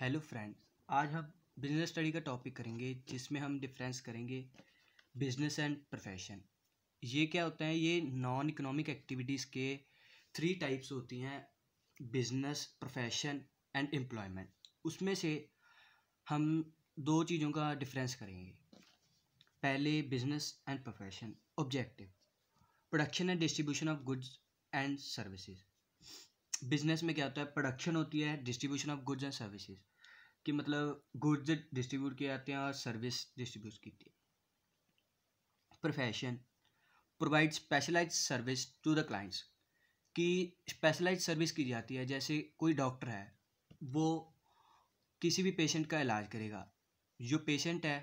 hello friends आज हम business study का टॉपिक करेंगे जिसमें हम डिफरेंस करेंगे बिजनेस एंड प्रोफेशन ये क्या होता है ये नॉन इकोनॉमिक एक्टिविटीज़ के थ्री टाइप्स होती हैं बिजनेस प्रोफेशन एंड एम्प्लॉयमेंट उसमें से हम दो चीज़ों का डिफरेंस करेंगे पहले business and profession objective production and distribution of goods and services business में क्या होता है प्रोडक्शन होती है distribution of goods and services कि मतलब गुड्स डिस्ट्रीब्यूट किए जाते हैं और सर्विस डिस्ट्रीब्यूट की जाती है profession provide specialise service to the clients कि स्पेशलाइज सर्विस की जाती है जैसे कोई डॉक्टर है वो किसी भी पेशेंट का इलाज करेगा जो पेशेंट है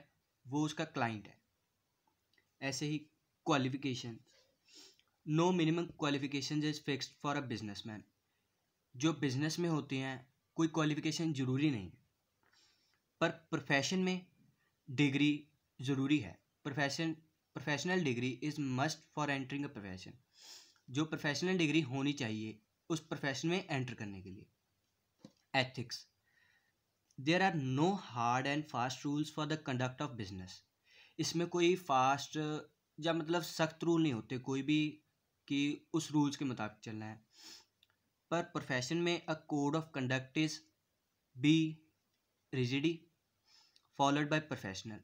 वो उसका क्लाइंट है ऐसे ही qualification no minimum qualification is fixed for a businessman जो बिज़नेस में होती हैं कोई क्वालिफ़िकेशन ज़रूरी नहीं है पर प्रोफेशन में डिग्री ज़रूरी है profession professional degree is must for entering a profession जो प्रोफेशनल डिग्री होनी चाहिए उस प्रोफेशन में एंटर करने के लिए ethics there are no hard and fast rules for the conduct of business इसमें कोई फास्ट या मतलब सख्त रूल नहीं होते कोई भी कि उस रूल्स के मुताबिक चलना है पर प्रोफेशन में a code of conduct is be rigidly followed by professional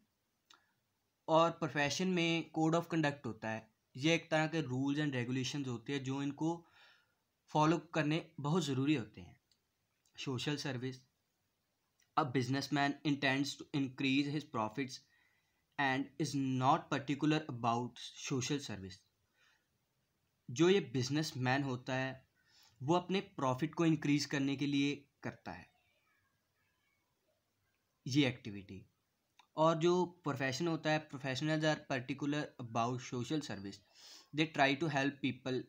और प्रोफेशन में कोड ऑफ कंडक्ट होता है ये एक तरह के रूल्स एंड रेगुलेशंस होते हैं जो इनको फॉलो करने बहुत ज़रूरी होते हैं social service a business man intends to increase his profits and is not particular about social service जो ये बिजनेस मैन होता है वो अपने प्रॉफिट को इंक्रीज करने के लिए करता है ये एक्टिविटी और जो प्रोफेशन होता है professionals are particular about social service they try to help people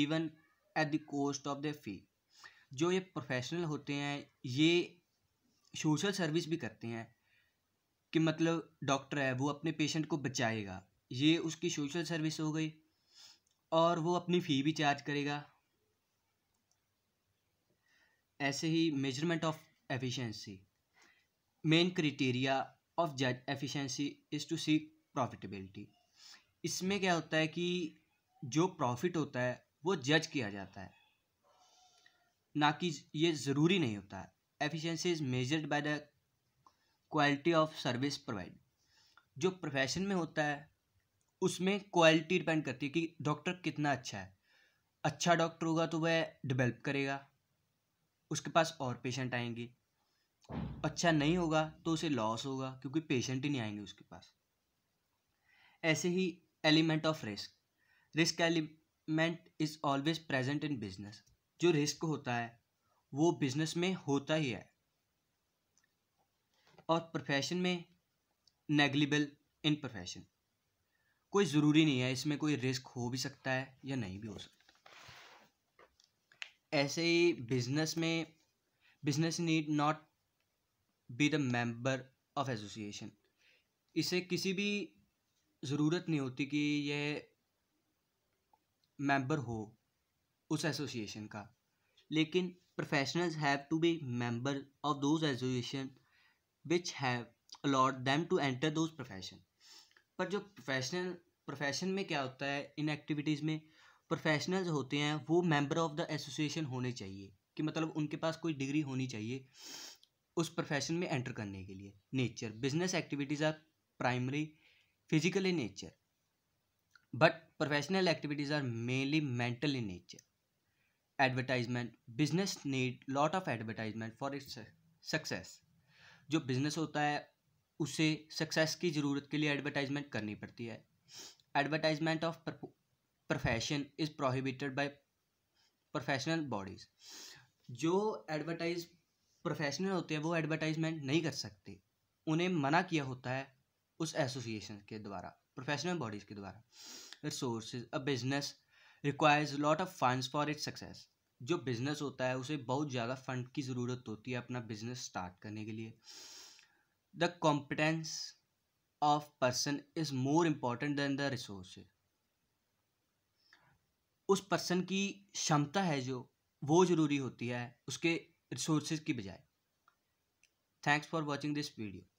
even at the cost of the fee जो ये प्रोफेशनल होते हैं ये सोशल सर्विस भी करते हैं कि मतलब डॉक्टर है वो अपने पेशेंट को बचाएगा ये उसकी सोशल सर्विस हो गई और वो अपनी फ़ी भी चार्ज करेगा ऐसे ही measurement of efficiency main criteria of जज efficiency is to see profitability इसमें क्या होता है कि जो प्रॉफिट होता है वो जज किया जाता है ना कि ये ज़रूरी नहीं होता है efficiency is measured by the quality of service provide जो प्रोफेशन में होता है उसमें क्वालिटी डिपेंड करती है कि डॉक्टर कितना अच्छा है अच्छा डॉक्टर होगा तो वह डेवलप करेगा उसके पास और पेशेंट आएंगे अच्छा नहीं होगा तो उसे लॉस होगा क्योंकि पेशेंट ही नहीं आएंगे उसके पास ऐसे ही element of risk risk element is always present in business जो रिस्क होता है वो बिजनेस में होता ही है और प्रोफेशन में नेगलिबल इन प्रोफेशन कोई ज़रूरी नहीं है इसमें कोई रिस्क हो भी सकता है या नहीं भी हो सकता ऐसे ही बिजनेस में business need not be the member of association इसे किसी भी ज़रूरत नहीं होती कि यह मेंबर हो उस एसोसिएशन का लेकिन professionals have to be member of those association which have allot them to enter those profession पर जो प्रोफेशनल प्रोफेशन में क्या होता है इन एक्टिविटीज़ में प्रोफेशनल्स होते हैं वो मेंबर ऑफ द एसोसिएशन होने चाहिए कि मतलब उनके पास कोई डिग्री होनी चाहिए उस प्रोफेशन में एंटर करने के लिए nature business activities are primary physical in nature but professional activities are mainly mental in nature advertisement business need lot of advertisement for its success जो बिजनेस होता है उसे सक्सेस की ज़रूरत के लिए एडवर्टाइजमेंट करनी पड़ती है advertisement of profession is prohibited by professional bodies जो एडवर्टाइज प्रोफेशनल होते हैं वो एडवर्टाइजमेंट नहीं कर सकते उन्हें मना किया होता है उस एसोसिएशन के द्वारा प्रोफेशनल बॉडीज़ के द्वारा resource a business requires lot of funds for its success जो बिज़नेस होता है उसे बहुत ज़्यादा फंड की ज़रूरत होती है अपना बिजनेस स्टार्ट करने के लिए the competence of person is more important than the resource उस पर्सन की क्षमता है जो वो ज़रूरी होती है उसके रिसोर्सेज की बजाय thanks for watching this video